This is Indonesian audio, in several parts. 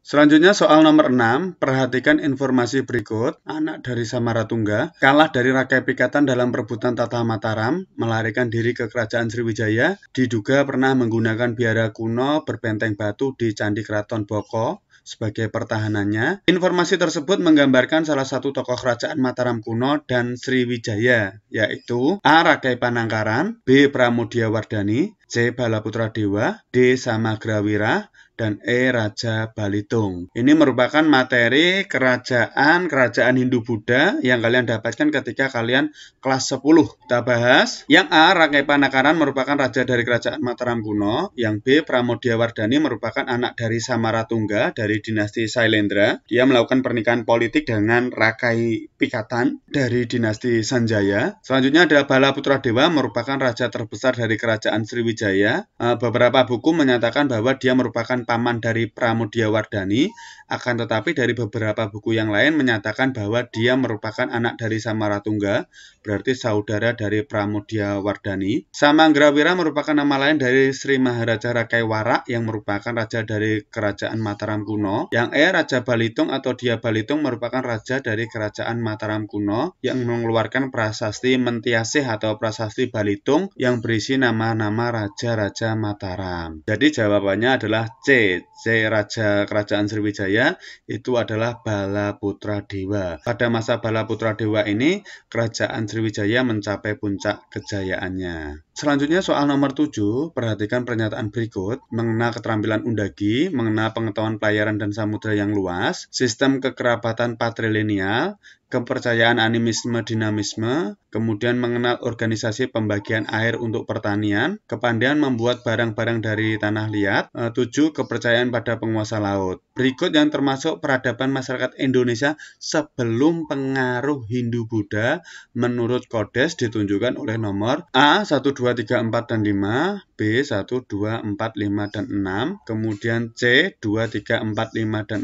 Selanjutnya soal nomor 6, perhatikan informasi berikut. Anak dari Samaratungga kalah dari rakyat Pikatan dalam perebutan tata Mataram, melarikan diri ke Kerajaan Sriwijaya, diduga pernah menggunakan biara kuno berbenteng batu di Candi Keraton Boko, sebagai pertahanannya. Informasi tersebut menggambarkan salah satu tokoh kerajaan Mataram kuno dan Sriwijaya, yaitu A. Rakai Panangkaran, B. Pramudia Wardani, C. Balaputra Dewa, D. Samagrawira, dan E. Raja Balitung. Ini merupakan materi kerajaan-kerajaan Hindu-Buddha yang kalian dapatkan ketika kalian kelas 10. Kita bahas. Yang A. Rakai Panakaran merupakan raja dari kerajaan Mataram kuno. Yang B. Pramodya Wardani merupakan anak dari Samaratungga dari dinasti Sailendra. Dia melakukan pernikahan politik dengan Rakai Pikatan dari dinasti Sanjaya. Selanjutnya ada Balaputra Dewa merupakan raja terbesar dari kerajaan Sriwijaya Wijaya, eh, beberapa buku menyatakan bahwa dia merupakan paman dari Pramudia Wardani, akan tetapi dari beberapa buku yang lain menyatakan bahwa dia merupakan anak dari Samaratungga, berarti saudara dari Pramudia Wardani. Samanggrawira merupakan nama lain dari Sri Maharaja Rakai Warak yang merupakan raja dari Kerajaan Mataram kuno. Yang E Raja Balitung atau Dia Balitung merupakan raja dari Kerajaan Mataram kuno yang mengeluarkan prasasti Mentiasih atau prasasti Balitung yang berisi nama-nama raja Raja-Raja Mataram. Jadi jawabannya adalah C. C. Raja Kerajaan Sriwijaya itu adalah Bala Putra Dewa. Pada masa Bala Putra Dewa ini, Kerajaan Sriwijaya mencapai puncak kejayaannya. Selanjutnya soal nomor 7, perhatikan pernyataan berikut mengenai keterampilan undagi, mengenai pengetahuan pelayaran dan samudera yang luas, sistem kekerabatan patrilineal, kepercayaan animisme dinamisme, kemudian mengenal organisasi pembagian air untuk pertanian, kepandian membuat barang-barang dari tanah liat, 7 eh, kepercayaan pada penguasa laut. Berikut yang termasuk peradaban masyarakat Indonesia sebelum pengaruh Hindu-Buddha menurut Kodes ditunjukkan oleh nomor A 1, 2, 3, 4, dan 5, B 1, 2, 4, 5, dan 6, kemudian C 2, 3, 4, 5, dan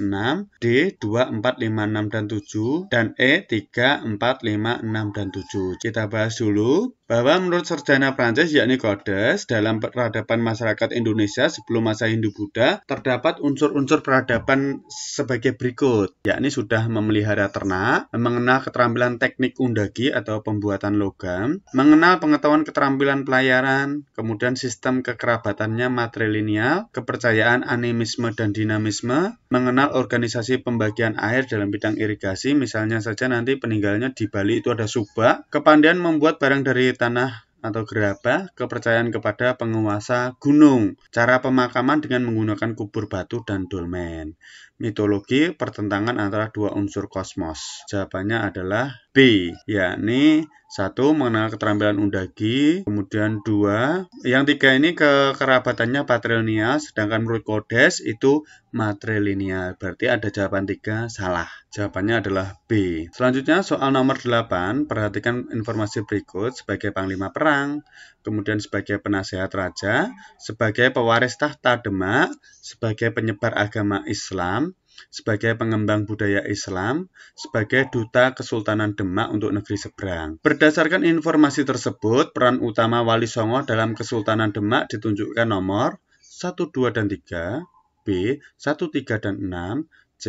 6, D 2, 4, 5, 6, dan 7, dan E 3, 4, 5, 6, dan 7. Kita bahas dulu bahwa menurut sarjana Prancis yakni Godes, dalam peradaban masyarakat Indonesia sebelum masa Hindu-Buddha terdapat unsur-unsur peradaban sebagai berikut, yakni sudah memelihara ternak, mengenal keterampilan teknik undagi atau pembuatan logam, mengenal pengetahuan keterampilan pelayaran, kemudian sistem kekerabatannya matrilineal, kepercayaan animisme dan dinamisme, mengenal organisasi pembagian air dalam bidang irigasi, misalnya saja nanti peninggalnya di Bali itu ada subak, kepanjangan membuat barang dari tanah atau gerabah, kepercayaan kepada penguasa gunung, cara pemakaman dengan menggunakan kubur batu dan dolmen mitologi pertentangan antara dua unsur kosmos? Jawabannya adalah B, yakni satu mengenal keterampilan undagi, kemudian dua, yang tiga ini kekerabatannya patrilineal, sedangkan menurut Kodes itu matrilineal. Berarti ada jawaban tiga salah. Jawabannya adalah B. Selanjutnya soal nomor delapan perhatikan informasi berikut sebagai panglima perang, kemudian sebagai penasehat raja, sebagai pewaris tahta Demak, sebagai penyebar agama Islam, sebagai pengembang budaya Islam, sebagai duta Kesultanan Demak untuk negeri seberang. Berdasarkan informasi tersebut, peran utama Wali Songo dalam Kesultanan Demak ditunjukkan nomor 1, 2, dan 3, B, 1, 3, dan 6, C,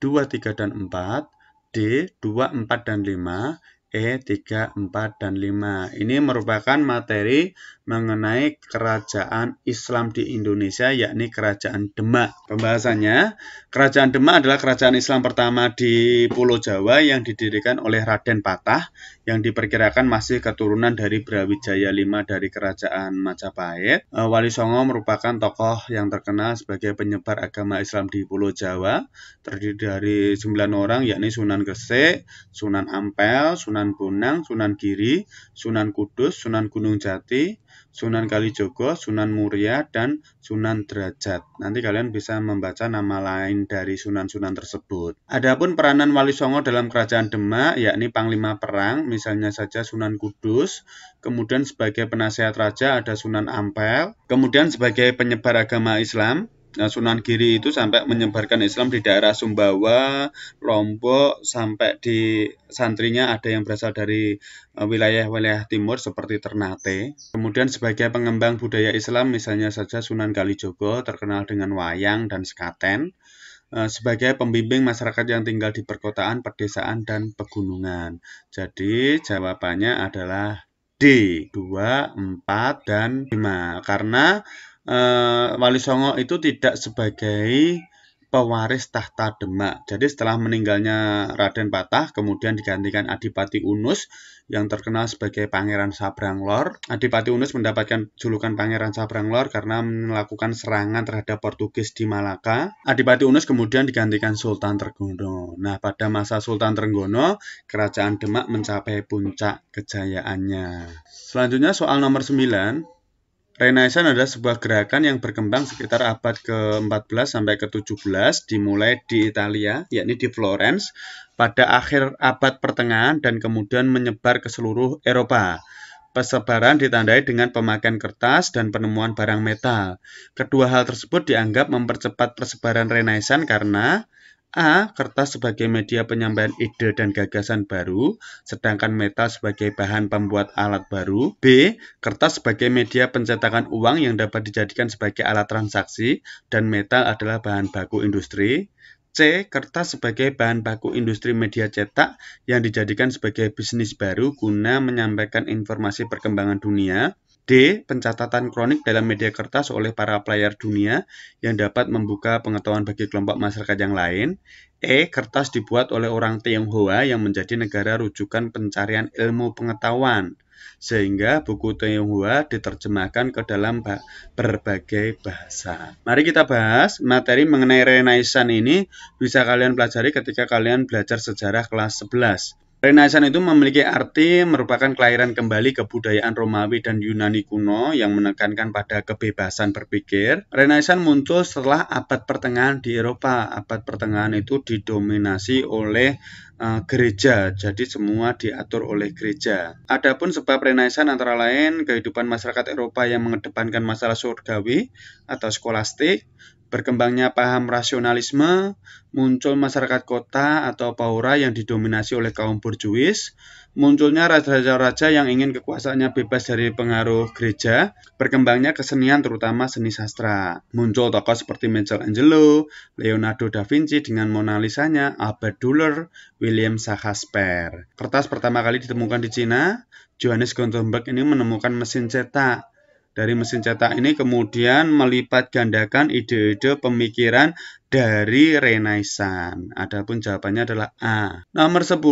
2, 3, dan 4, D, 2, 4, dan 5, E3, 4, dan 5. Ini merupakan materi mengenai kerajaan Islam di Indonesia, yakni Kerajaan Demak. Pembahasannya, Kerajaan Demak adalah kerajaan Islam pertama di Pulau Jawa yang didirikan oleh Raden Patah, yang diperkirakan masih keturunan dari Brawijaya V dari Kerajaan Majapahit. E, Wali Songo merupakan tokoh yang terkenal sebagai penyebar agama Islam di Pulau Jawa, terdiri dari 9 orang, yakni Sunan Gresik, Sunan Ampel, Sunan Sunan Bonang, Sunan Giri, Sunan Kudus, Sunan Gunung Jati, Sunan Kalijogo, Sunan Muria, dan Sunan Derajat. Nanti kalian bisa membaca nama lain dari sunan-sunan tersebut. Adapun peranan Wali Songo dalam kerajaan Demak, yakni Panglima Perang, misalnya saja Sunan Kudus, kemudian sebagai penasehat raja ada Sunan Ampel, kemudian sebagai penyebar agama Islam, Nah, Sunan Giri itu sampai menyebarkan Islam di daerah Sumbawa, Lombok, sampai di santrinya ada yang berasal dari eh, wilayah-wilayah timur seperti Ternate. Kemudian sebagai pengembang budaya Islam misalnya saja Sunan Kalijogo terkenal dengan wayang dan sekaten eh, sebagai pembimbing masyarakat yang tinggal di perkotaan, pedesaan, dan pegunungan. Jadi jawabannya adalah D, 2, 4, dan 5. Karena Eh, Wali Songo itu tidak sebagai pewaris tahta Demak. Jadi setelah meninggalnya Raden Patah, kemudian digantikan Adipati Unus yang terkenal sebagai Pangeran Sabranglor. Adipati Unus mendapatkan julukan Pangeran Sabranglor karena melakukan serangan terhadap Portugis di Malaka. Adipati Unus kemudian digantikan Sultan Trenggono. Nah, pada masa Sultan Trenggono, kerajaan Demak mencapai puncak kejayaannya. Selanjutnya soal nomor 9. Renaissance adalah sebuah gerakan yang berkembang sekitar abad ke-14 sampai ke-17 dimulai di Italia, yakni di Florence, pada akhir abad pertengahan dan kemudian menyebar ke seluruh Eropa. Pesebaran ditandai dengan pemakaian kertas dan penemuan barang metal. Kedua hal tersebut dianggap mempercepat persebaran Renaissance karena A. Kertas sebagai media penyampaian ide dan gagasan baru, sedangkan meta sebagai bahan pembuat alat baru. B. Kertas sebagai media pencetakan uang yang dapat dijadikan sebagai alat transaksi, dan meta adalah bahan baku industri. C. Kertas sebagai bahan baku industri media cetak yang dijadikan sebagai bisnis baru guna menyampaikan informasi perkembangan dunia. D. Pencatatan kronik dalam media kertas oleh para player dunia yang dapat membuka pengetahuan bagi kelompok masyarakat yang lain. E. Kertas dibuat oleh orang Tionghoa yang menjadi negara rujukan pencarian ilmu pengetahuan, sehingga buku Tionghoa diterjemahkan ke dalam berbagai bahasa. Mari kita bahas materi mengenai Renaissance ini bisa kalian pelajari ketika kalian belajar sejarah kelas 11. Renaissance itu memiliki arti merupakan kelahiran kembali kebudayaan Romawi dan Yunani kuno yang menekankan pada kebebasan berpikir. Renaissance muncul setelah abad pertengahan di Eropa. Abad pertengahan itu didominasi oleh uh, gereja, jadi semua diatur oleh gereja. Adapun sebab Renaissance antara lain kehidupan masyarakat Eropa yang mengedepankan masalah surgawi atau skolastik, Berkembangnya paham rasionalisme, muncul masyarakat kota atau paura yang didominasi oleh kaum borjuis, munculnya raja-raja yang ingin kekuasaannya bebas dari pengaruh gereja, berkembangnya kesenian terutama seni sastra. Muncul tokoh seperti Michelangelo, Leonardo da Vinci dengan Mona Lisa-nya, Albert Duller, William Shakespeare. Kertas pertama kali ditemukan di Cina, Johannes Gutenberg ini menemukan mesin cetak dari mesin cetak ini kemudian melipat gandakan ide-ide pemikiran dari Renaissance. Adapun jawabannya adalah A. Nomor 10,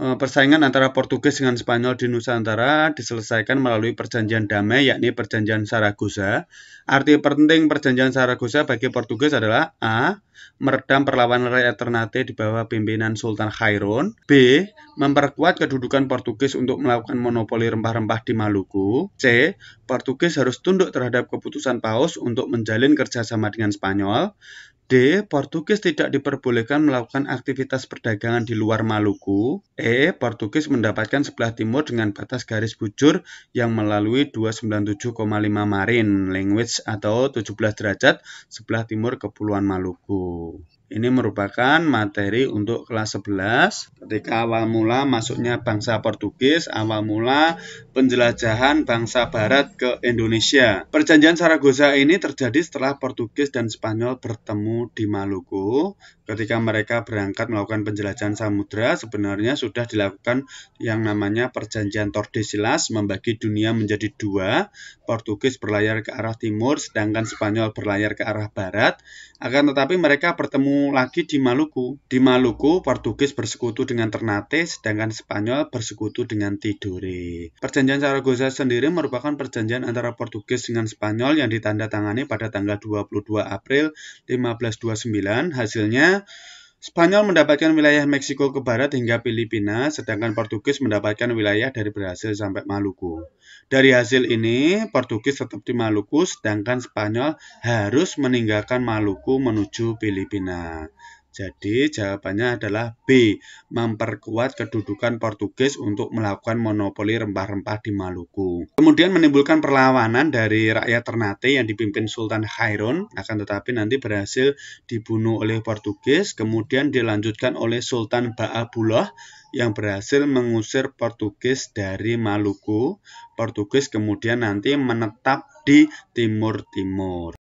eh, persaingan antara Portugis dengan Spanyol di Nusantara diselesaikan melalui perjanjian damai yakni perjanjian Saragusa. Arti penting perjanjian Saragusa bagi Portugis adalah A. Meredam perlawanan rakyat Ternate di bawah pimpinan Sultan Khairun. B. Memperkuat kedudukan Portugis untuk melakukan monopoli rempah-rempah di Maluku. C. Portugis harus tunduk terhadap keputusan Paus untuk menjalin kerjasama dengan Spanyol. D. Portugis tidak diperbolehkan melakukan aktivitas perdagangan di luar Maluku. E. Portugis mendapatkan sebelah timur dengan batas garis bujur yang melalui 297,5 marin, language atau 17 derajat sebelah timur Kepulauan Maluku. Ini merupakan materi untuk kelas 11 ketika awal mula masuknya bangsa Portugis, awal mula penjelajahan bangsa barat ke Indonesia. Perjanjian Saragosa ini terjadi setelah Portugis dan Spanyol bertemu di Maluku. Ketika mereka berangkat melakukan penjelajahan samudera, sebenarnya sudah dilakukan yang namanya perjanjian Tordesillas membagi dunia menjadi dua. Portugis berlayar ke arah timur sedangkan Spanyol berlayar ke arah barat. Akan tetapi mereka bertemu lagi di Maluku. Di Maluku, Portugis bersekutu dengan Ternate, sedangkan Spanyol bersekutu dengan Tidore. Perjanjian Saragossa sendiri merupakan perjanjian antara Portugis dengan Spanyol yang ditandatangani pada tanggal 22 April 1529. Hasilnya, Spanyol mendapatkan wilayah Meksiko ke barat hingga Filipina, sedangkan Portugis mendapatkan wilayah dari Brasil sampai Maluku. Dari hasil ini, Portugis tetap di Maluku, sedangkan Spanyol harus meninggalkan Maluku menuju Filipina. Jadi jawabannya adalah B. Memperkuat kedudukan Portugis untuk melakukan monopoli rempah-rempah di Maluku. Kemudian menimbulkan perlawanan dari rakyat Ternate yang dipimpin Sultan Khairun. Akan tetapi nanti berhasil dibunuh oleh Portugis. Kemudian dilanjutkan oleh Sultan Ba'abullah yang berhasil mengusir Portugis dari Maluku. Portugis kemudian nanti menetap di Timur Timur.